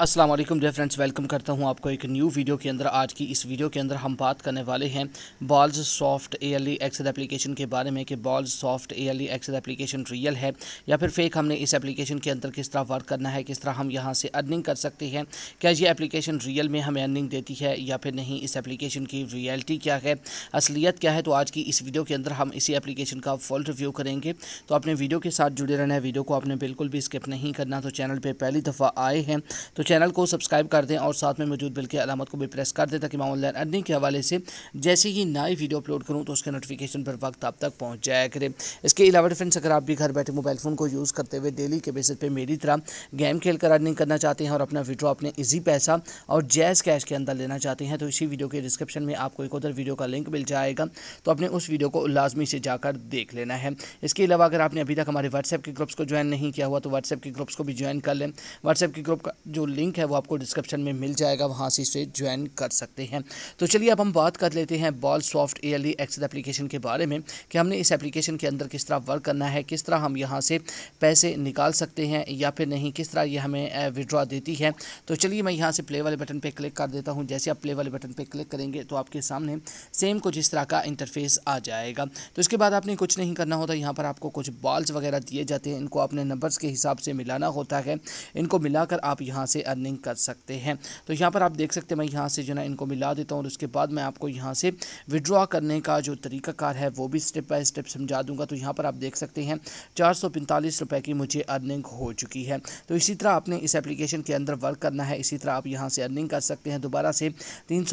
अस्सलाम वालेकुम dear friends welcome करता हूं आपको एक न्यू वीडियो के अंदर आज की इस वीडियो के अंदर हम बात करने वाले हैं balls soft early excel application के बारे में कि balls soft early excel application real है या फिर फेक हमने इस एप्लीकेशन के अंदर किस तरह वर्क करना है किस तरह हम यहाँ से अर्निंग कर सकते हैं क्या ये एप्लीकेशन रियल में हमें अर्निंग देती है या फिर नहीं इस एप्लीकेशन की रियलिटी क्या है असलियत क्या है तो आज की इस वीडियो के अंदर हम इसी एप्लीकेशन का फुल रिव्यू करेंगे तो अपने वीडियो के साथ जुड़े रहना है वीडियो को आपने बिल्कुल भी स्किप नहीं करना तो चैनल पर पहली दफ़ा आए हैं तो चैनल को सब्सक्राइब कर दें और साथ में मौजूद बिल के अलामत को भी प्रेस कर दें ताकि मैं ऑनलाइन अर्निंग के हवाले से जैसे ही नई वीडियो अपलोड करूँ तो उसके नोटिफिकेशन पर वक्त आप तक पहुँच जाया करें इसके अलावा फ्रेंड्स अगर आप भी घर बैठे मोबाइल फ़ोन को यूज़ करते हुए डेली के बेसिस पर मेरी तरह गेम खेल कर अर्निंग करना चाहते हैं और अपना वीड्रो अपने ईजी पैसा और जैज़ कैश के अंदर लेना चाहते हैं तो इसी वीडियो के डिस्क्रिप्शन में आपको एक उधर वीडियो का लिंक मिल जाएगा तो अपने उस वीडियो को लाजमी से जाकर देख लेना है इसके अलावा अगर आपने अभी तक हमारे व्हाट्सएप के ग्रुप्स को ज्वाइन नहीं किया हुआ तो व्हाट्सएप के ग्रुप्स को भी ज्वाइन कर लें व्हाट्सएप के ग्रुप का जो लिंक है वो आपको डिस्क्रिप्शन में मिल जाएगा वहाँ से इसे ज्वाइन कर सकते हैं तो चलिए अब हम बात कर लेते हैं ball soft A L application के बारे में कि हमने इस एप्लीकेशन के अंदर किस तरह वर्क करना है किस तरह हम यहाँ से पैसे निकाल सकते हैं या फिर नहीं किस तरह ये हमें विड्रॉ देती है तो चलिए मैं यहाँ से प्ले वाले बटन पर क्लिक कर देता हूँ जैसे आप प्ले वाले बटन पर क्लिक करेंगे तो आपके सामने सेम कुछ इस तरह का इंटरफेस आ जाएगा तो इसके बाद आपने कुछ नहीं करना होता यहाँ पर आपको कुछ बॉल्स वगैरह दिए जाते हैं इनको अपने नंबर्स के हिसाब से मिलाना होता है इनको मिलाकर आप यहाँ से अर्निंग कर सकते हैं तो यहाँ पर आप देख सकते हैं मैं यहाँ से जो ना इनको मिला देता हूँ और उसके बाद मैं आपको यहाँ से विड्रॉ करने का जो तरीकाकार है वो भी स्टेप बाई स्टेप समझा दूंगा तो यहाँ पर आप देख सकते हैं चार रुपए की मुझे अर्निंग हो चुकी है तो इसी तरह आपने इस एप्लीकेशन के अंदर वर्क करना है इसी तरह आप यहाँ से अर्निंग कर सकते हैं दोबारा से तीन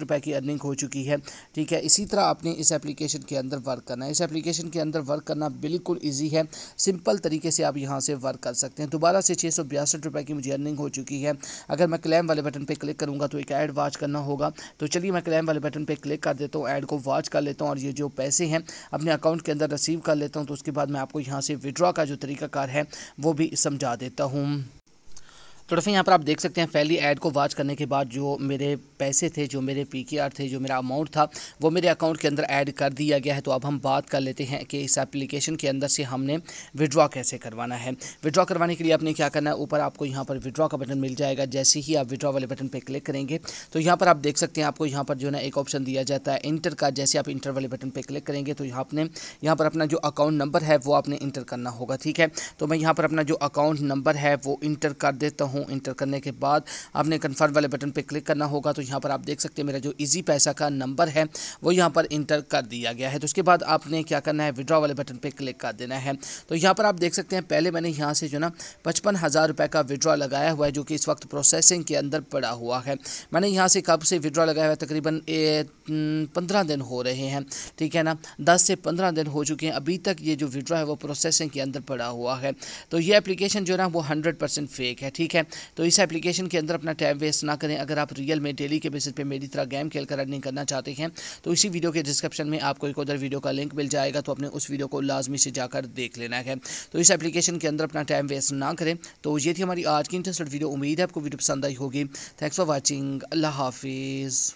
रुपए की अर्निंग हो चुकी है ठीक है इसी तरह आपने इस एप्लीकेशन के अंदर वर्क करना है इस एप्लीकेशन के अंदर वर्क करना बिल्कुल ईजी है सिंपल तरीके से आप यहाँ से वर्क कर सकते हैं दोबारा से छः रुपए की मुझे अर्निंग हो चुकी है चुकी है अगर मैं क्लेम वाले बटन पर क्लिक करूँगा तो एक ऐड वॉच करना होगा तो चलिए मैं क्लेम वाले बटन पर क्लिक कर देता हूँ ऐड को वॉच कर लेता हूँ और ये जो पैसे हैं अपने अकाउंट के अंदर रिसीव कर लेता हूँ तो उसके बाद मैं आपको यहाँ से विड्रॉ का जो तरीकाकार है वो भी समझा देता हूँ तो दोस्तों यहाँ पर आप देख सकते हैं पहली ऐड को वाच करने के बाद जो मेरे पैसे थे जो मेरे पी थे जो मेरा अमाउंट था वो मेरे अकाउंट के अंदर ऐड कर दिया गया है तो अब हम बात कर लेते हैं कि इस एप्लीकेशन के अंदर से हमने विड्रॉ कैसे करवाना है विड्रॉ करवाने के लिए आपने क्या करना है ऊपर आपको यहाँ पर विड्रॉ का बटन मिल जाएगा जैसे ही आप विड्रॉ वाले बटन पर क्लिक करेंगे तो यहाँ पर आप देख सकते हैं आपको यहाँ पर जो ना एक ऑप्शन दिया जाता है इंटर का जैसे आप इंटर वाले बटन पर क्लिक करेंगे तो यहाँ आपने यहाँ पर अपना जो अकाउंट नंबर है वो आपने इंटर करना होगा ठीक है तो मैं यहाँ पर अपना जो अकाउंट नंबर है वो इंटर कर देता हूँ इंटर करने के बाद आपने कन्फर्म वाले बटन पर क्लिक करना होगा तो यहाँ पर आप देख सकते हैं मेरा जो ईजी पैसा का नंबर है वो यहाँ पर इंटर कर दिया गया है तो उसके बाद आपने क्या करना है विड्रॉ वाले बटन पर क्लिक कर देना है तो यहाँ पर आप देख सकते हैं पहले मैंने यहाँ से जो ना पचपन हज़ार रुपये का विड्रॉ लगाया हुआ है जो कि इस वक्त प्रोसेसिंग के अंदर पड़ा हुआ है मैंने यहाँ से कब से विड्रॉ लगाया हुआ है तकरीबन पंद्रह दिन हो रहे हैं ठीक है ना दस से पंद्रह दिन हो चुके हैं अभी तक ये जो विड्रॉ है वो प्रोसेसिंग के अंदर पड़ा हुआ है तो ये एप्लीकेशन जो है ना वो हंड्रेड परसेंट फेक है ठीक है तो इस एप्लीकेशन के अंदर अपना टाइम वेस्ट ना करें अगर आप रियल में डेली फ्री के बेसिस पे मेरी तरह गेम खेल कर अर्निंग करना चाहते हैं तो इसी वीडियो के डिस्क्रिप्शन में आपको एक उधर वीडियो का लिंक मिल जाएगा तो अपने उस वीडियो को लाजमी से जाकर देख लेना है तो इस एप्लीकेशन के अंदर अपना टाइम वेस्ट ना करें तो ये थी हमारी आज की इंटरेस्टेड वीडियो उम्मीद है आपको वीडियो पसंद आई होगी थैंक्स फॉर वॉचिंग अल्लाह हाफिज़